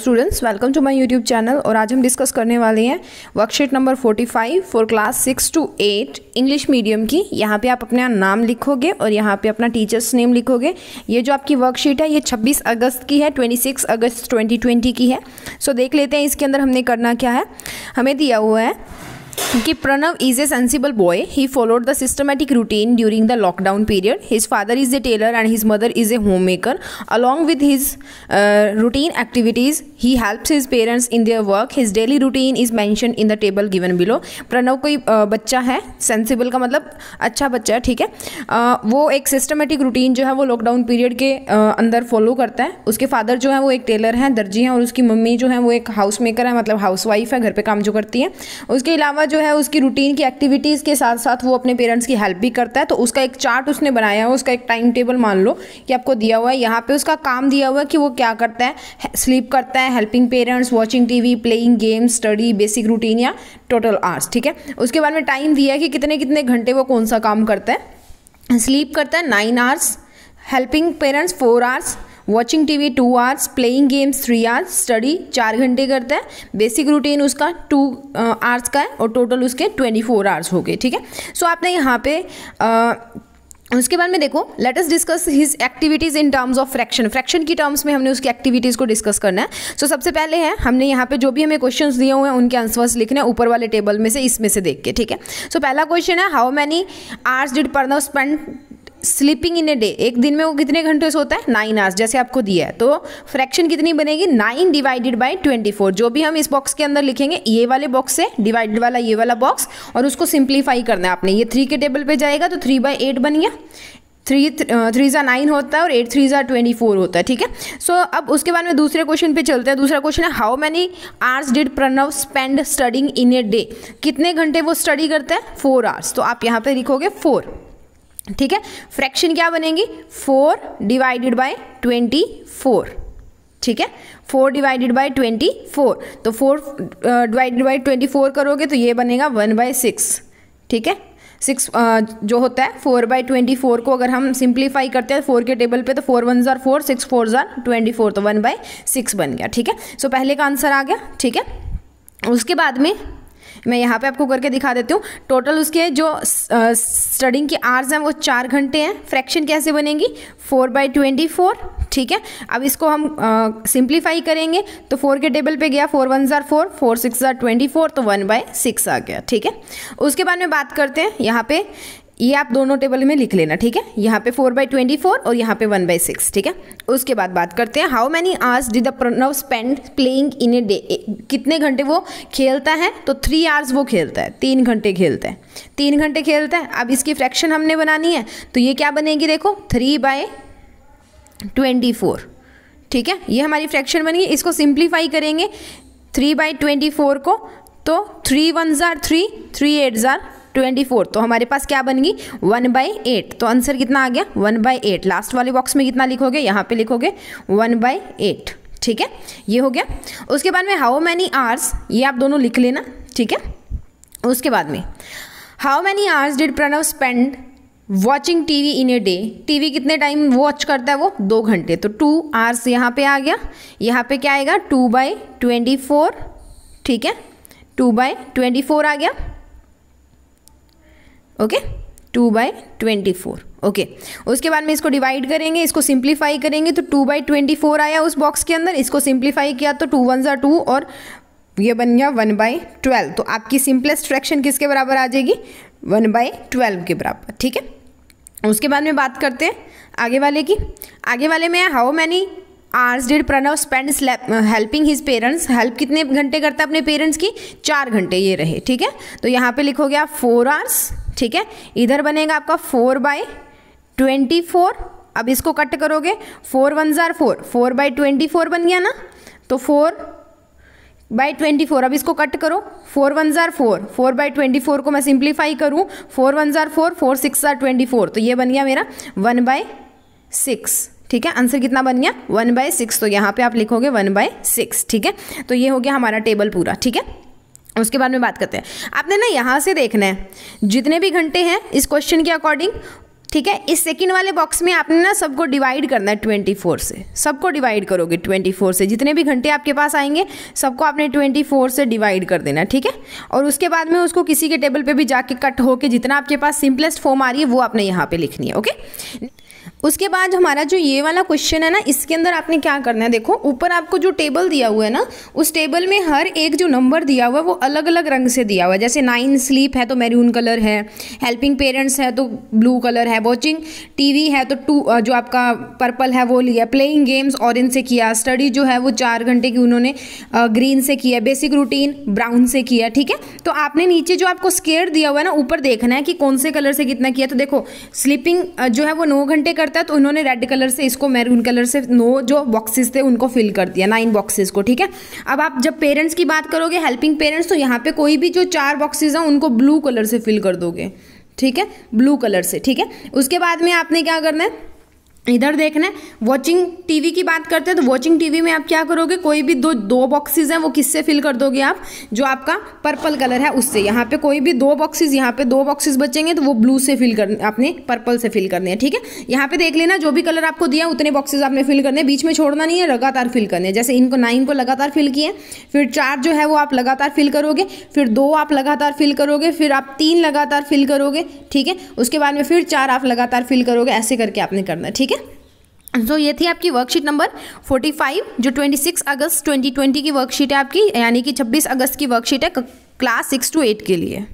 students welcome to my YouTube channel और आज हम डिस्कस करने वाले हैं worksheet number 45 for class 6 to 8 English medium की यहाँ पे आप अपना नाम लिखोगे और यहाँ पे अपना टीचर्स नेम लिखोगे ये जो आपकी वर्कशीट है ये 26 अगस्त की है 26 अगस्त 2020 की है सो so, देख लेते हैं इसके अंदर हमने करना क्या है हमें दिया हुआ है कि Pranav is a sensible boy he followed the systematic routine during the lockdown period his father is a tailor and his mother is a homemaker along with his routine activities he helps his parents in their work his daily routine is mention in the table given below Pranav कोई बच्चा है sensible का मतलब अच्छा बच्चा है ठीक है वो एक सिस्टमेटिक रूटीन जो है वो लॉकडाउन पीरियड के अंदर फॉलो करता है उसके फादर जो है वो एक टेलर हैं दर्जी हैं और उसकी मम्मी जो है वो एक हाउस मेकर है मतलब हाउस वाइफ है घर पर काम जो करती है उसके अलावा अलावा जो है उसकी रूटीन की एक्टिविटीज़ के साथ साथ वो अपने पेरेंट्स की हेल्प भी करता है तो उसका एक चार्ट उसने बनाया है उसका एक टाइम टेबल मान लो कि आपको दिया हुआ है यहाँ पे उसका काम दिया हुआ है कि वो क्या करता है स्लीप करता है helping parents watching TV playing games study basic routine या टोटल आर्ट्स ठीक है उसके बाद में टाइम दिया है कि कितने कितने घंटे वो कौन सा काम करता है स्लीप करता है nine hours helping parents four hours watching T V two hours playing games three hours study चार घंटे करता है बेसिक रूटीन उसका टू आवर्स का है और टोटल उसके ट्वेंटी फोर आवर्स हो गए ठीक है सो आपने यहाँ पे आ, उसके बाद में देखो let us discuss his activities in terms of fraction fraction की टर्म्स में हमने उसकी एक्टिविटीज़ को डिस्कस करना है सो so, सबसे पहले है हमने यहाँ पे जो भी हमें क्वेश्चन दिए हुए हैं उनके आंसर्स लिखने हैं ऊपर वाले टेबल में से इसमें से देख के ठीक है सो so, पहला क्वेश्चन है how many hours did Pranav spend sleeping in a day एक दिन में वो कितने घंटे सोता है नाइन आवर्स जैसे आपको दिया है तो फ्रैक्शन कितनी बनेगी nine divided by twenty four जो भी हम इस बॉक्स के अंदर लिखेंगे ये वाले बॉक्स से डिवाइडेड वाला ये वाला बॉक्स और उसको सिंप्लीफाई करना है आपने ये थ्री के टेबल पर जाएगा तो थ्री बाई एट बन गया थ्री थ्री ज़ा नाइन होता है और एट थ्री ज़ा ट्वेंटी फोर होता है ठीक है सो अब उसके बाद में दूसरे क्वेश्चन पे चलते हैं दूसरा क्वेश्चन है how many hours did Pranav spend studying in a day कितने घंटे वो स्टडी करता है फोर आवर्स तो आप यहाँ पे लिखोगे फोर ठीक है फ्रैक्शन क्या बनेंगी four divided by twenty four ठीक है four divided by twenty four तो four divided by twenty four करोगे तो ये बनेगा वन बाय सिक्स ठीक है सिक्स uh, जो होता है फोर बाई ट्वेंटी फोर को अगर हम सिंप्लीफाई करते हैं फोर के टेबल पे तो फोर वन ज़ार फोर सिक्स फोर ज़ार ट्वेंटी फोर तो वन बाई सिक्स बन गया ठीक है सो so, पहले का आंसर आ गया ठीक है उसके बाद में मैं यहाँ पे आपको करके दिखा देती हूँ टोटल उसके जो स्टडिंग के आर्स हैं वो चार घंटे हैं फ्रैक्शन कैसे बनेगी फोर बाई ट्वेंटी फोर ठीक है अब इसको हम सिंप्लीफाई करेंगे तो फोर के टेबल पे गया फोर वन ज़ार फोर फोर सिक्स ज़ार ट्वेंटी फोर तो वन बाय सिक्स आ गया ठीक है उसके बाद में बात करते हैं यहाँ पे ये आप दोनों टेबल में लिख लेना ठीक है यहाँ पे फोर बाई ट्वेंटी फोर और यहाँ पे वन बाई सिक्स ठीक है उसके बाद बात करते हैं how many hours did the Pranav spend playing in a day कितने घंटे वो खेलता है तो थ्री आवर्स वो खेलता है तीन घंटे खेलता है तीन घंटे खेलता है अब इसकी फ्रैक्शन हमने बनानी है तो ये क्या बनेगी देखो थ्री बाय ट्वेंटी फोर ठीक है ये हमारी फ्रैक्शन बनेगी इसको सिंप्लीफाई करेंगे थ्री बाई ट्वेंटी फोर को तो थ्री वन ज़ार थ्री थ्री एट ज़ार ट्वेंटी फोर तो हमारे पास क्या बन गई वन बाई एट तो आंसर कितना आ गया वन बाई एट लास्ट वाले बॉक्स में कितना लिखोगे यहाँ पे लिखोगे वन बाई एट ठीक है ये हो गया उसके बाद में हाउ मैनी आवर्स ये आप दोनों लिख लेना ठीक है उसके बाद में how many hours did Pranav spend watching T V in a day T V कितने टाइम वॉच करता है वो दो घंटे तो टू आवर्स यहाँ पे आ गया यहाँ पे क्या आएगा टू बाई ट्वेंटी फोर ठीक है टू बाई ट्वेंटी फोर आ गया okay two by twenty four okay उसके बाद में इसको डिवाइड करेंगे इसको सिंप्लीफाई करेंगे तो टू बाई ट्वेंटी फोर आया उस बॉक्स के अंदर इसको सिंप्लीफाई किया तो टू वन ज़ा टू और ये बन गया वन बाई ट्वेल्व तो आपकी सिंपलेस्ट फ्रैक्शन किसके बराबर आ जाएगी वन बाई ट्वेल्व के बराबर ठीक है उसके बाद में बात करते हैं आगे वाले की आगे वाले में how many hours did Pranav spend helping his parents help कितने घंटे करता है अपने पेरेंट्स की चार घंटे ये रहे ठीक है तो यहाँ पे लिखोगे आप फोर आवर्स ठीक है इधर बनेगा आपका फोर बाय ट्वेंटी फोर अब इसको कट करोगे फोर वन ज़ार four four by twenty four बन गया ना तो फोर बाई ट्वेंटी फोर अब इसको कट करो फोर वन ज़ार four four by twenty four को मैं सिंप्लीफाई करूँ फोर वन ज़ार फोर फोर सिक्स ज़ार ट्वेंटी फोर तो ये बन गया मेरा वन बाई सिक्स ठीक है आंसर कितना बन गया वन बाय सिक्स तो यहाँ पे आप लिखोगे वन बाय सिक्स ठीक है तो ये हो गया हमारा टेबल पूरा ठीक है उसके बाद में बात करते हैं आपने ना यहाँ से देखना है जितने भी घंटे हैं इस क्वेश्चन के अकॉर्डिंग ठीक है इस सेकंड वाले बॉक्स में आपने ना सबको डिवाइड करना है ट्वेंटी फोर से सबको डिवाइड करोगे ट्वेंटी फोर से जितने भी घंटे आपके पास आएंगे सबको आपने ट्वेंटी फोर से डिवाइड कर देना ठीक है और उसके बाद में उसको किसी के टेबल पे भी जाके कट होके जितना आपके पास सिंपलेस्ट फॉर्म आ रही है वो आपने यहाँ पे लिखनी है ओके उसके बाद हमारा जो ये वाला क्वेश्चन है ना इसके अंदर आपने क्या करना है देखो ऊपर आपको जो टेबल दिया हुआ है ना उस टेबल में हर एक जो नंबर दिया हुआ है वो अलग अलग रंग से दिया हुआ है जैसे नाइन स्लीप है तो मैरून कलर है हेल्पिंग पेरेंट्स है तो ब्लू कलर है वॉचिंग टीवी है तो टू जो आपका पर्पल है वो लिया प्लेइंग गेम्स ऑरेंज से किया स्टडी जो है वो चार घंटे की उन्होंने ग्रीन से किया बेसिक रूटीन ब्राउन से किया ठीक है तो आपने नीचे जो आपको स्केयर दिया हुआ है ना ऊपर देखना है कि कौन से कलर से कितना किया तो देखो स्लीपिंग जो है वो नौ घंटे करता है तो उन्होंने रेड कलर से इसको मैरून कलर से नो जो बॉक्सेस थे उनको फिल कर दिया नाइन बॉक्सेस को ठीक है अब आप जब पेरेंट्स की बात करोगे हेल्पिंग पेरेंट्स तो यहाँ पे कोई भी जो चार बॉक्सेस हैं उनको ब्लू कलर से फिल कर दोगे ठीक है ब्लू कलर से ठीक है उसके बाद में आपने क्या करना है इधर देखना है वॉचिंग टीवी की बात करते हैं तो वॉचिंग टीवी में आप क्या करोगे कोई भी दो दो बॉक्सेस हैं वो किससे फिल कर दोगे आप जो आपका पर्पल कलर है उससे यहाँ पे कोई भी दो बॉक्सेस यहाँ पे दो बॉक्सेस बचेंगे तो वो ब्लू से फिल करने आपने पर्पल से फिल करने हैं ठीक है यहाँ पे देख लेना जो भी कलर आपको दिया उतने बॉक्सेज आपने फिल करने बीच में छोड़ना नहीं है लगातार फिल करने जैसे इनको नाइन को लगातार फिल किए फिर चार जो है वो आप लगातार फिल करोगे फिर दो आप लगातार फिल करोगे फिर आप तीन लगातार फिल करोगे ठीक है उसके बाद में फिर चार आप लगातार फिल करोगे ऐसे करके आपने करना ठीक है सो so, ये थी आपकी वर्कशीट नंबर 45 जो 26 अगस्त 2020 की वर्कशीट है आपकी यानी कि 26 अगस्त की वर्कशीट है क्लास सिक्स टू एट के लिए